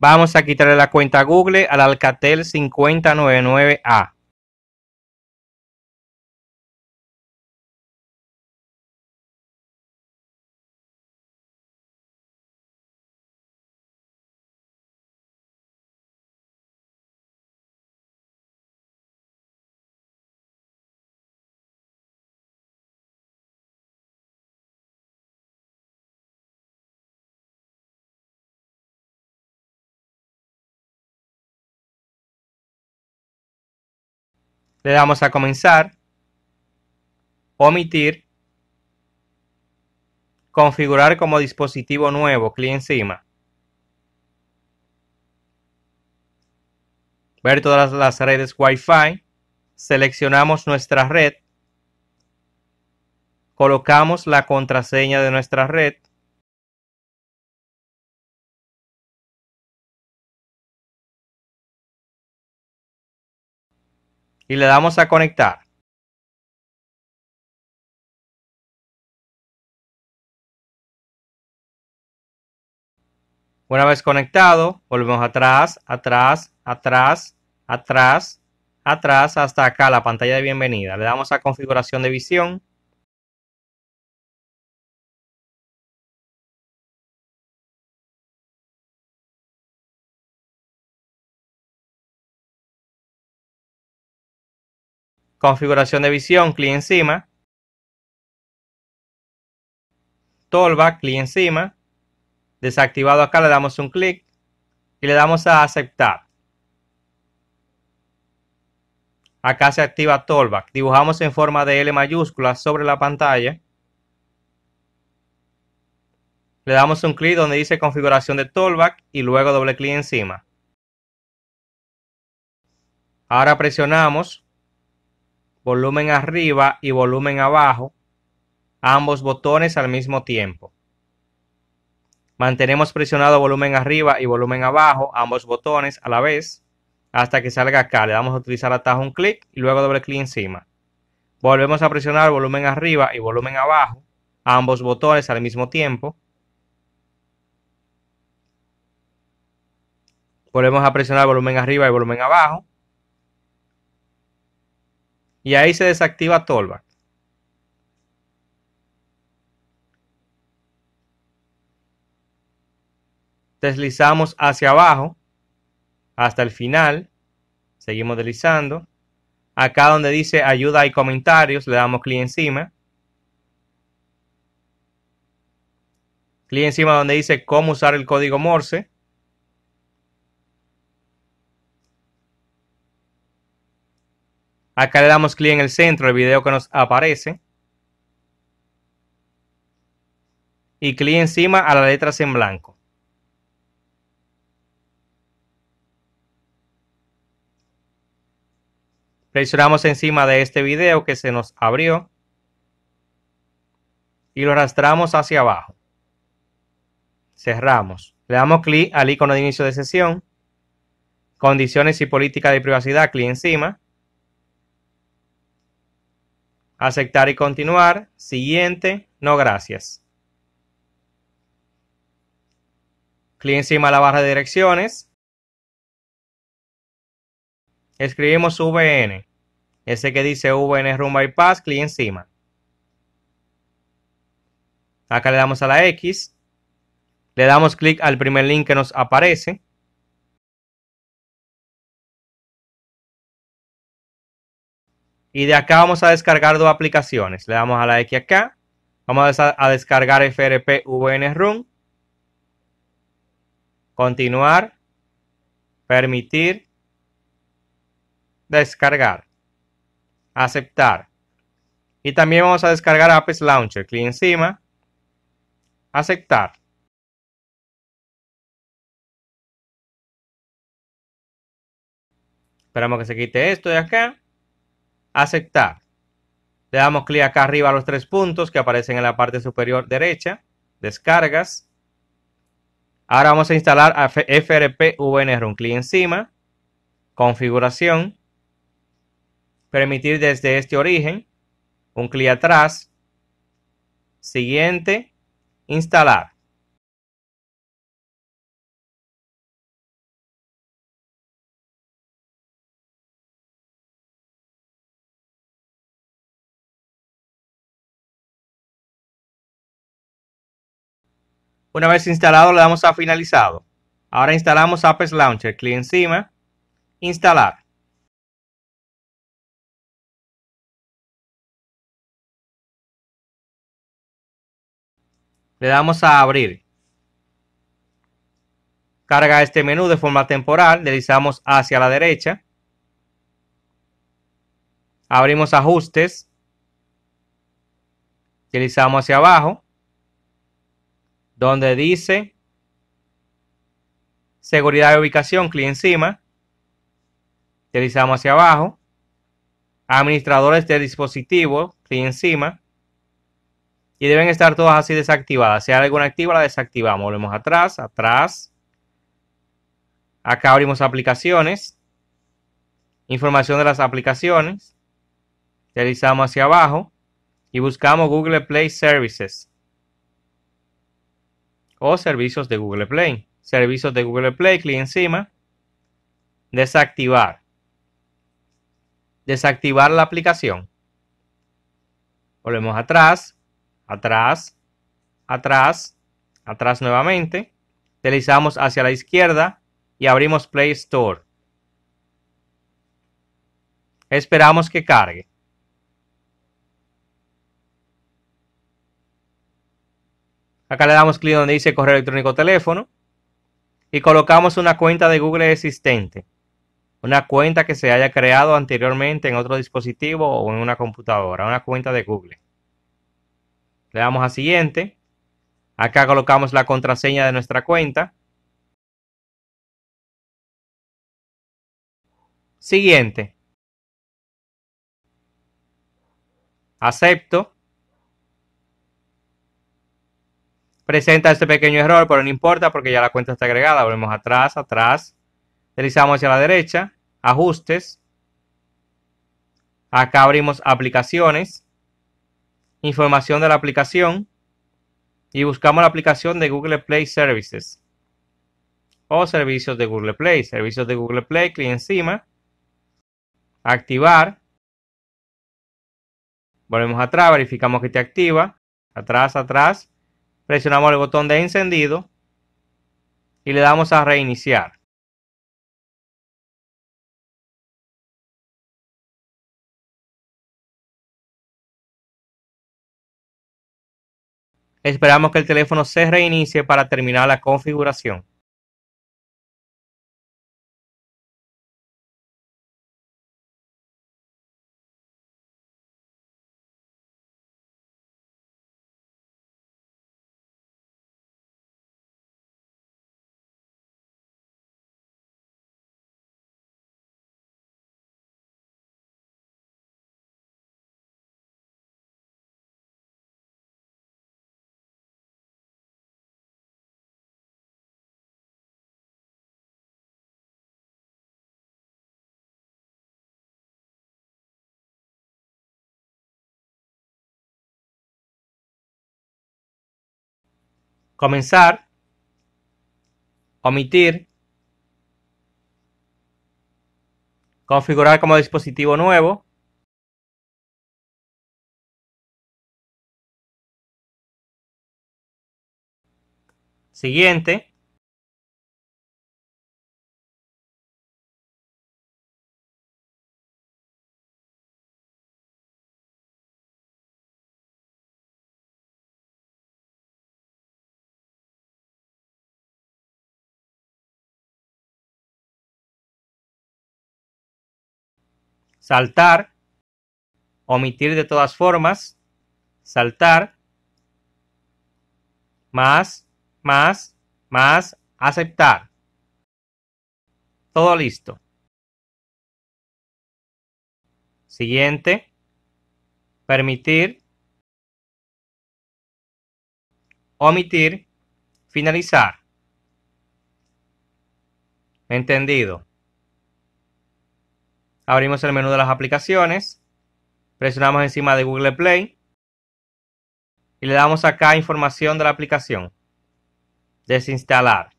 Vamos a quitarle la cuenta Google al Alcatel 5099A. le damos a comenzar, omitir, configurar como dispositivo nuevo, clic encima. Ver todas las redes Wi-Fi, seleccionamos nuestra red, colocamos la contraseña de nuestra red, y le damos a conectar. Una vez conectado, volvemos atrás, atrás, atrás, atrás, atrás, hasta acá la pantalla de bienvenida. Le damos a configuración de visión. configuración de visión, clic encima, Tolback, clic encima, desactivado acá le damos un clic y le damos a aceptar. Acá se activa Tollback. Dibujamos en forma de L mayúscula sobre la pantalla. Le damos un clic donde dice configuración de Tolback y luego doble clic encima. Ahora presionamos volumen arriba y volumen abajo, ambos botones al mismo tiempo. Mantenemos presionado volumen arriba y volumen abajo, ambos botones a la vez, hasta que salga acá. Le damos a utilizar atajo un clic y luego doble clic encima. Volvemos a presionar volumen arriba y volumen abajo, ambos botones al mismo tiempo. Volvemos a presionar volumen arriba y volumen abajo, y ahí se desactiva Tollback. Deslizamos hacia abajo hasta el final. Seguimos deslizando. Acá donde dice ayuda y comentarios, le damos clic encima. Clic encima donde dice cómo usar el código Morse. Acá le damos clic en el centro, del video que nos aparece. Y clic encima a las letras en blanco. Presionamos encima de este video que se nos abrió. Y lo arrastramos hacia abajo. Cerramos. Le damos clic al icono de inicio de sesión. Condiciones y política de privacidad, clic encima Aceptar y continuar. Siguiente. No gracias. Clic encima de la barra de direcciones. Escribimos VN. Ese que dice VN Room Bypass, clic encima. Acá le damos a la X. Le damos clic al primer link que nos aparece. Y de acá vamos a descargar dos aplicaciones. Le damos a la X acá. Vamos a, descargar FRP VN Room. Continuar. Permitir. Descargar. Aceptar. Y también vamos a descargar Apps Launcher. Clic encima. Aceptar. Esperamos que se quite esto de acá aceptar. Le damos clic acá arriba a los tres puntos que aparecen en la parte superior derecha. Descargas. Ahora vamos a instalar FRP un Un Clic encima. Configuración. Permitir desde este origen. Un clic atrás. Siguiente. Instalar. Una vez instalado, le damos a finalizado. Ahora instalamos apps Launcher. Clic encima. Instalar. Le damos a abrir. Carga este menú de forma temporal. Deslizamos hacia la derecha. Abrimos ajustes. Deslizamos hacia abajo donde dice seguridad de ubicación, clic encima, deslizamos hacia abajo, administradores de dispositivo, clic encima, y deben estar todas así desactivadas. Si hay alguna activa, la desactivamos. Volvemos atrás, atrás. Acá abrimos aplicaciones. Información de las aplicaciones. deslizamos hacia abajo y buscamos Google Play Services o servicios de Google Play. Servicios de Google Play, clic encima. Desactivar. Desactivar la aplicación. Volvemos atrás, atrás, atrás, atrás nuevamente. Deslizamos hacia la izquierda y abrimos Play Store. Esperamos que cargue. Acá le damos clic donde dice correo electrónico teléfono y colocamos una cuenta de Google existente. Una cuenta que se haya creado anteriormente en otro dispositivo o en una computadora. Una cuenta de Google. Le damos a siguiente. Acá colocamos la contraseña de nuestra cuenta. Siguiente. Acepto. presenta este pequeño error, pero no importa porque ya la cuenta está agregada. Volvemos atrás, atrás, deslizamos hacia la derecha, ajustes. Acá abrimos aplicaciones, información de la aplicación y buscamos la aplicación de Google Play Services o servicios de Google Play. Servicios de Google Play, clic encima, activar. Volvemos atrás, verificamos que te activa. Atrás, atrás presionamos el botón de encendido y le damos a reiniciar. Esperamos que el teléfono se reinicie para terminar la configuración. comenzar, omitir, configurar como dispositivo nuevo, siguiente, saltar, omitir de todas formas, saltar, más, más, más, aceptar. Todo listo. Siguiente, permitir, omitir, finalizar. Entendido. Abrimos el menú de las aplicaciones. Presionamos encima de Google Play. Y le damos acá información de la aplicación. Desinstalar.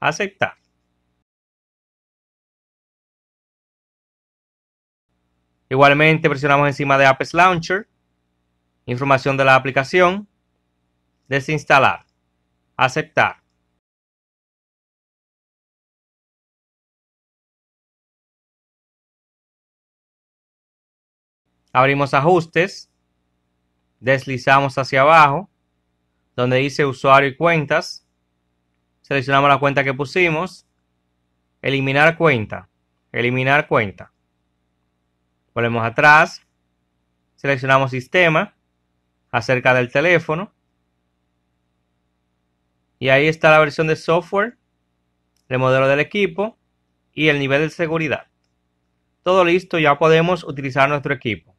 Aceptar. Igualmente presionamos encima de Apps Launcher. Información de la aplicación. Desinstalar. Aceptar. abrimos ajustes, deslizamos hacia abajo, donde dice usuario y cuentas, seleccionamos la cuenta que pusimos, eliminar cuenta, eliminar cuenta. Volvemos atrás, seleccionamos sistema, acerca del teléfono, y ahí está la versión de software, el modelo del equipo y el nivel de seguridad. Todo listo, ya podemos utilizar nuestro equipo.